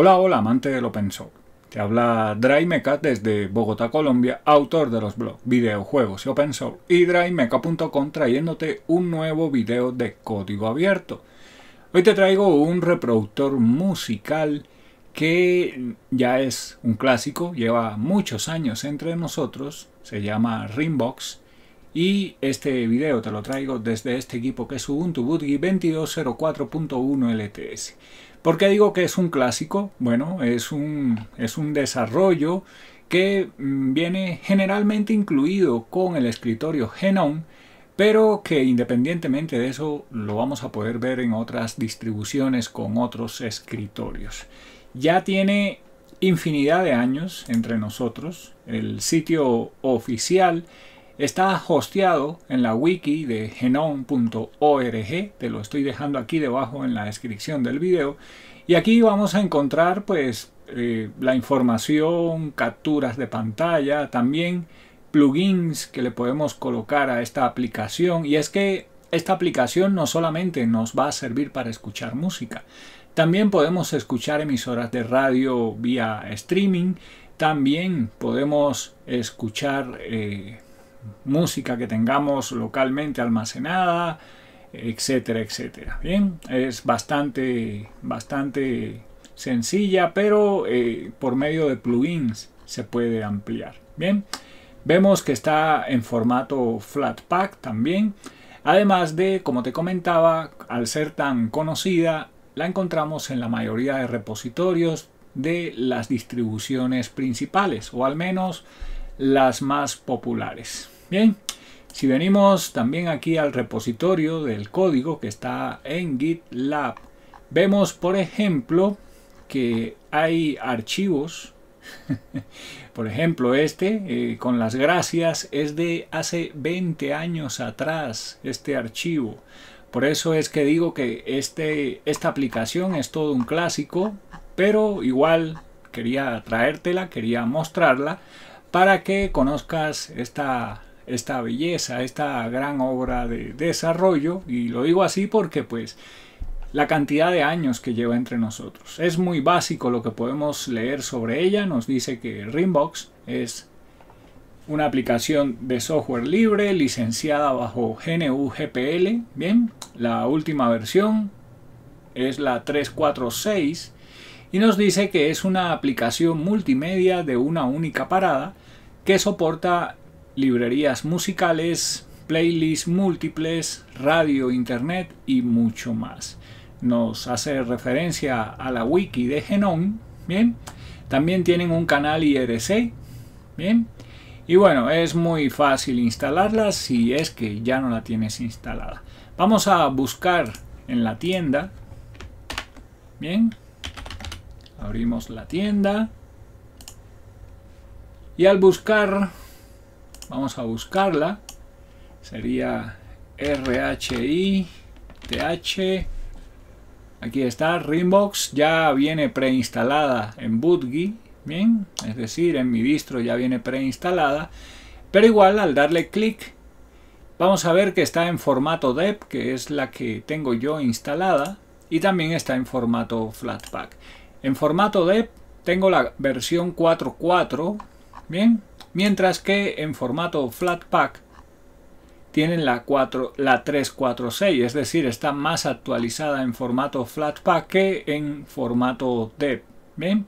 Hola, hola, amante del open source. Te habla Drymeca desde Bogotá, Colombia, autor de los blogs Videojuegos y Open Source y drymeca.com trayéndote un nuevo video de código abierto. Hoy te traigo un reproductor musical que ya es un clásico, lleva muchos años entre nosotros, se llama Ringbox y este video te lo traigo desde este equipo que es Ubuntu Bootgy 22.04.1 LTS. ¿Por qué digo que es un clásico? Bueno, es un, es un desarrollo que mm, viene generalmente incluido con el escritorio Genome, pero que independientemente de eso lo vamos a poder ver en otras distribuciones con otros escritorios. Ya tiene infinidad de años entre nosotros. El sitio oficial Está hosteado en la wiki de genome.org, te lo estoy dejando aquí debajo en la descripción del video. Y aquí vamos a encontrar pues eh, la información, capturas de pantalla, también plugins que le podemos colocar a esta aplicación. Y es que esta aplicación no solamente nos va a servir para escuchar música, también podemos escuchar emisoras de radio vía streaming, también podemos escuchar eh, música que tengamos localmente almacenada, etcétera, etcétera. Bien, es bastante, bastante sencilla, pero eh, por medio de plugins se puede ampliar. Bien, vemos que está en formato Flatpak también. Además de, como te comentaba, al ser tan conocida, la encontramos en la mayoría de repositorios de las distribuciones principales, o al menos las más populares. Bien, si venimos también aquí al repositorio del código que está en GitLab, vemos por ejemplo que hay archivos, por ejemplo este eh, con las gracias es de hace 20 años atrás este archivo. Por eso es que digo que este, esta aplicación es todo un clásico, pero igual quería traértela, quería mostrarla para que conozcas esta, esta belleza, esta gran obra de desarrollo. Y lo digo así porque pues la cantidad de años que lleva entre nosotros. Es muy básico lo que podemos leer sobre ella. Nos dice que Rimbox es una aplicación de software libre licenciada bajo GNU GPL. Bien, la última versión es la 346 y nos dice que es una aplicación multimedia de una única parada que soporta librerías musicales, playlists múltiples, radio, internet y mucho más. Nos hace referencia a la wiki de Genome bien. También tienen un canal IRC, bien. Y bueno, es muy fácil instalarla si es que ya no la tienes instalada. Vamos a buscar en la tienda, bien. Abrimos la tienda. Y al buscar, vamos a buscarla. Sería RHITH. Aquí está, Rimbox ya viene preinstalada en Budgie Bien, es decir, en mi distro ya viene preinstalada. Pero igual al darle clic, vamos a ver que está en formato DEP, que es la que tengo yo instalada. Y también está en formato Flatpak. En formato DEP tengo la versión 4.4, bien, mientras que en formato Flatpak tienen la, la 346, es decir, está más actualizada en formato Flatpak que en formato DEP, bien.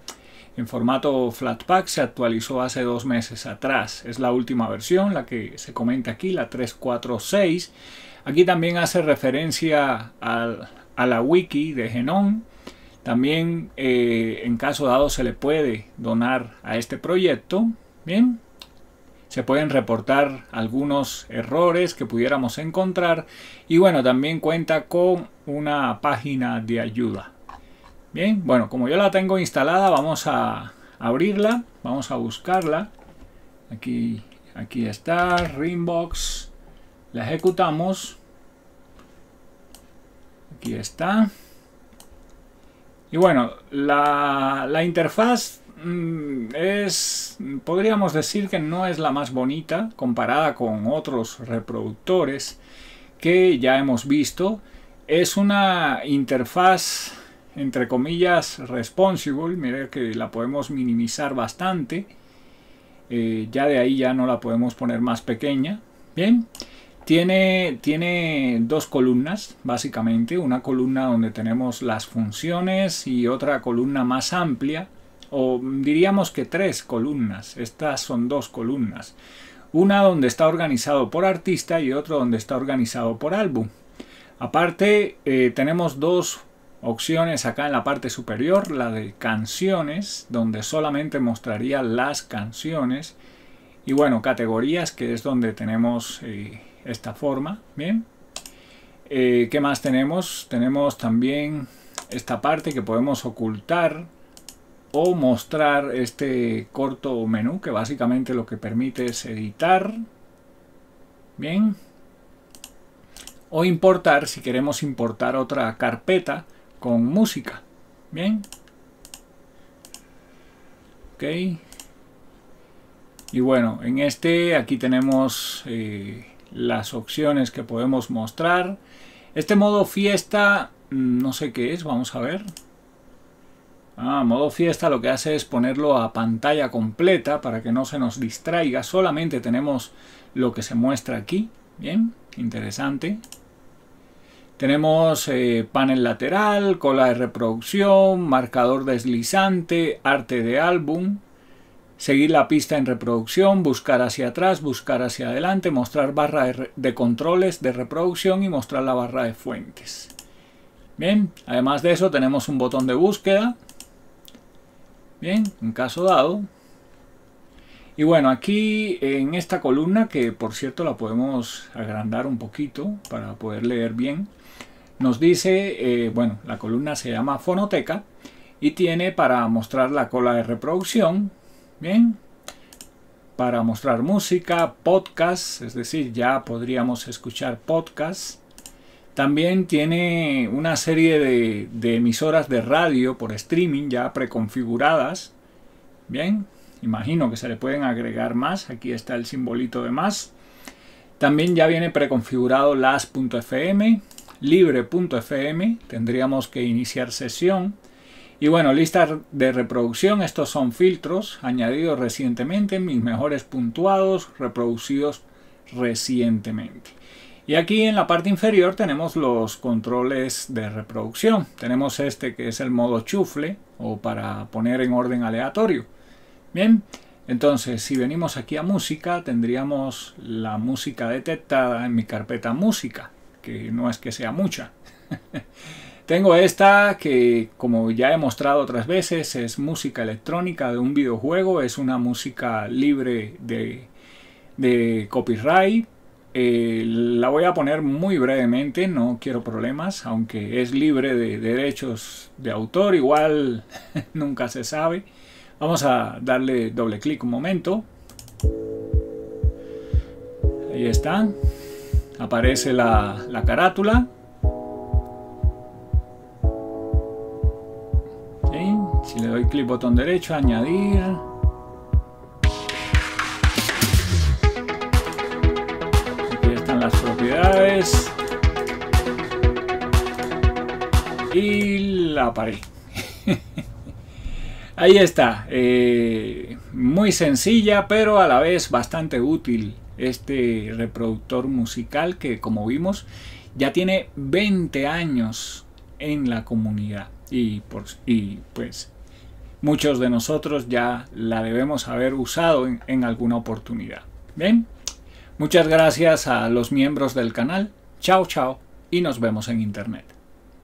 En formato Flatpak se actualizó hace dos meses atrás. Es la última versión, la que se comenta aquí, la 346. Aquí también hace referencia a la wiki de Genón también eh, en caso dado se le puede donar a este proyecto. Bien, se pueden reportar algunos errores que pudiéramos encontrar y bueno también cuenta con una página de ayuda bien bueno como yo la tengo instalada vamos a abrirla vamos a buscarla aquí aquí está Ringbox la ejecutamos aquí está y bueno, la, interfaz mm, es, podríamos decir que no es la más bonita comparada con otros reproductores que ya hemos visto. Es una interfaz entre comillas responsible, mira que la podemos minimizar bastante. Eh, ya de ahí ya no la podemos poner más pequeña. Bien, tiene, tiene dos columnas, básicamente, una columna donde tenemos las funciones y otra columna más amplia, o diríamos que tres columnas, estas son dos columnas, una donde está organizado por artista y otra donde está organizado por álbum. Aparte, eh, tenemos dos opciones acá en la parte superior, la de canciones, donde solamente mostraría las canciones, y bueno, categorías, que es donde tenemos... Eh, esta forma, ¿bien? Eh, ¿Qué más tenemos? Tenemos también esta parte que podemos ocultar o mostrar este corto menú que básicamente lo que permite es editar, ¿bien? O importar si queremos importar otra carpeta con música, ¿bien? Ok. Y bueno, en este aquí tenemos... Eh, las opciones que podemos mostrar. Este modo fiesta, mm, no sé qué es, vamos a ver. Ah, modo fiesta lo que hace es ponerlo a pantalla completa para que no se nos distraiga. Solamente tenemos lo que se muestra aquí. Bien, interesante. Tenemos eh, panel lateral, cola de reproducción, marcador deslizante, arte de álbum, seguir la pista en reproducción, buscar hacia atrás, buscar hacia adelante, mostrar barra de, controles de reproducción y mostrar la barra de fuentes. Bien, además de eso tenemos un botón de búsqueda. Bien, en caso dado. Y bueno, aquí en esta columna, que por cierto la podemos agrandar un poquito para poder leer bien, nos dice, eh, bueno, la columna se llama fonoteca y tiene para mostrar la cola de reproducción, Bien. Para mostrar música, podcast, es decir, ya podríamos escuchar podcast. También tiene una serie de, de emisoras de radio por streaming ya preconfiguradas. Bien, imagino que se le pueden agregar más. Aquí está el simbolito de más. También ya viene preconfigurado las.fm, libre.fm. Tendríamos que iniciar sesión. Y bueno, listas de reproducción, estos son filtros añadidos recientemente, mis mejores puntuados reproducidos recientemente. Y aquí en la parte inferior tenemos los controles de reproducción. Tenemos este que es el modo chufle o para poner en orden aleatorio. Bien, entonces si venimos aquí a música tendríamos la música detectada en mi carpeta música, que no es que sea mucha. Tengo esta que, como ya he mostrado otras veces, es música electrónica de un videojuego, es una música libre de, copyright. Eh, la voy a poner muy brevemente, no quiero problemas, aunque es libre de derechos de autor, igual nunca se sabe. Vamos a darle doble clic un momento. Ahí está. Aparece la, la carátula. clic botón derecho, añadir. Aquí están las propiedades. Y la pared. Ahí está. Eh, muy sencilla, pero a la vez bastante útil este reproductor musical que, como vimos, ya tiene 20 años en la comunidad. y pues muchos de nosotros ya la debemos haber usado en, alguna oportunidad. Bien, muchas gracias a los miembros del canal. Chao, chao y nos vemos en internet.